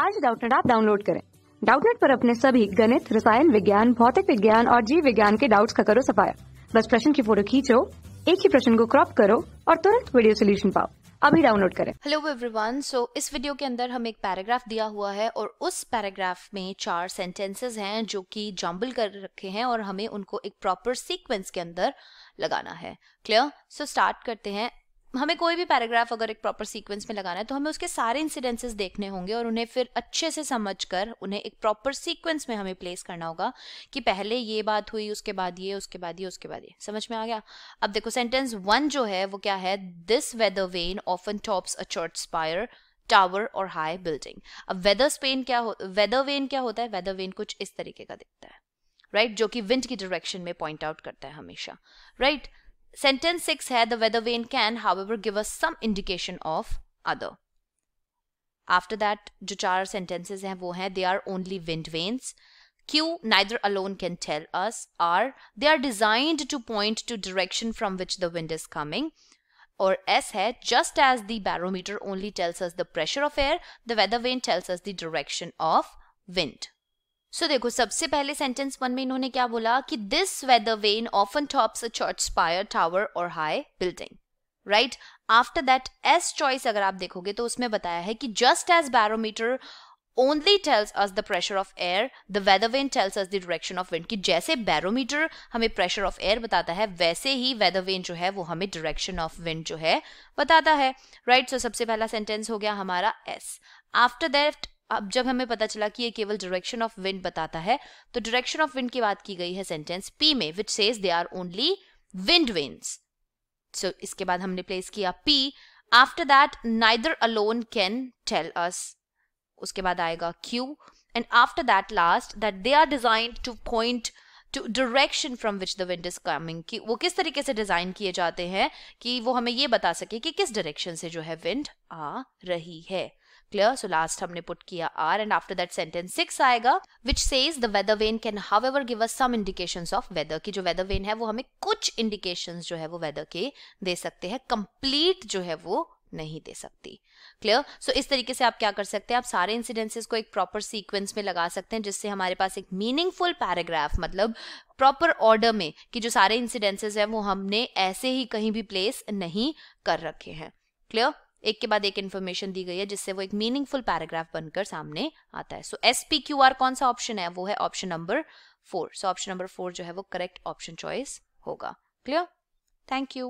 आज डाउटनेट आप डाउनलोड करें डाउटनेट पर अपने सभी गणित रसायन विज्ञान भौतिक विज्ञान और जीव विज्ञान के डाउट्स का करो सफाया बस प्रश्न की फोटो खींचो एक ही प्रश्न को क्रॉप करो और तुरंत वीडियो सोल्यूशन पाओ अभी डाउनलोड करें हेलो एवरीवन सो इस वीडियो के अंदर हम एक पैराग्राफ दिया हुआ है और उस पैराग्राफ में चार सेंटेंसेस हैं जो कि जम्बल कर रखे हैं और हमें उनको एक प्रॉपर सीक्वेंस के अंदर लगाना है क्लियर सो स्टार्ट करते हैं हमें कोई भी पैराग्राफ अगर एक प्रॉपर सीक्वेंस में लगाना है तो हमें उसके सारे इंसिडेंसेस देखने होंगे और उन्हें फिर अच्छे से समझ कर उन्हें एक प्रॉपर सीक्वेंस में हमें प्लेस करना होगा कि पहले ये बात हुई उसके बाद ये उसके बाद ये उसके बाद ये समझ में आ गया अब देखो सेंटेंस वन जो है वो क्या है this weather vane often tops a church spire tower और हाई बिल्डिंग अब वेदर स्पेन क्या हो वेदर वेन क्या होता है वेदर वेन कुछ इस तरीके का दिखता है राइट right? जो कि विंड की डायरेक्शन में पॉइंट आउट करता है हमेशा right right? Sentence 6 here the weather vane can however give us some indication of other. After that जो चार sentences have. वो हैं they are only wind vanes. Q neither alone can tell us. R they are designed to point to direction from which the wind is coming. Or S S है just as the barometer only tells us the pressure of air, the weather vane tells us the direction of wind. So so, देखो सबसे पहले sentence one में इन्होंने क्या बोला कि this weather vane often tops a church spire tower और high building right after that S choice अगर आप देखोगे तो उसमें बताया है कि just as barometer only tells us the pressure of air the weather vane tells us the direction of wind कि जैसे बैरोमीटर हमें प्रेशर ऑफ एयर बताता है वैसे ही वेदर वेन जो है वो हमें डायरेक्शन ऑफ विंड जो है बताता है राइट right? सो so, सबसे पहला सेंटेंस हो गया हमारा एस आफ्टर दैट अब जब हमें पता चला कि ये केवल डायरेक्शन ऑफ विंड बताता है तो डायरेक्शन ऑफ विंड की बात की गई है सेंटेंस पी में which says they are only wind vanes so इसके बाद हमने प्लेस किया P after that neither alone can tell us उसके बाद आएगा Q and after that last that they are designed to point to direction from which the wind is coming कि वो किस तरीके से डिजाइन किए जाते हैं कि वो हमें ये बता सके कि किस डायरेक्शन से जो है विंड आ रही है क्लियर सो लास्ट हमने पुट किया R and after that sentence six आएगा which says weather vane can however give us some indication of weather की जो वेदर वेन है वो हमें कुछ इंडिकेशन जो है वो वेदर के दे सकते हैं कंप्लीट जो है वो नहीं दे सकती क्लियर सो so, इस तरीके से आप क्या कर सकते हैं आप सारे इंसिडेंसेस को एक प्रॉपर सीक्वेंस में लगा सकते हैं जिससे हमारे पास एक मीनिंगफुल पैराग्राफ मतलब प्रॉपर ऑर्डर में कि जो सारे इंसिडेंसेस हैं वो हमने ऐसे ही कहीं भी प्लेस नहीं कर रखे हैं क्लियर एक के बाद एक इन्फॉर्मेशन दी गई है जिससे वो एक मीनिंगफुल पैराग्राफ बनकर सामने आता है so S P Q R कौन सा ऑप्शन है वो है option number four so option number four जो है वो करेक्ट ऑप्शन चॉइस होगा क्लियर थैंक यू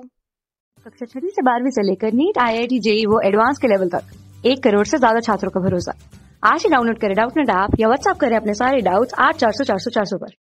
कक्षा छठी से बारहवीं से लेकर NEET I I T JEE वो एडवांस के लेवल तक एक करोड़ से ज्यादा छात्रों का भरोसा आज ही डाउनलोड करें डाउट नेट ऐप या व्हाट्सअप करें अपने सारे डाउट्स आठ चार सौ चार सौ चार सौ पर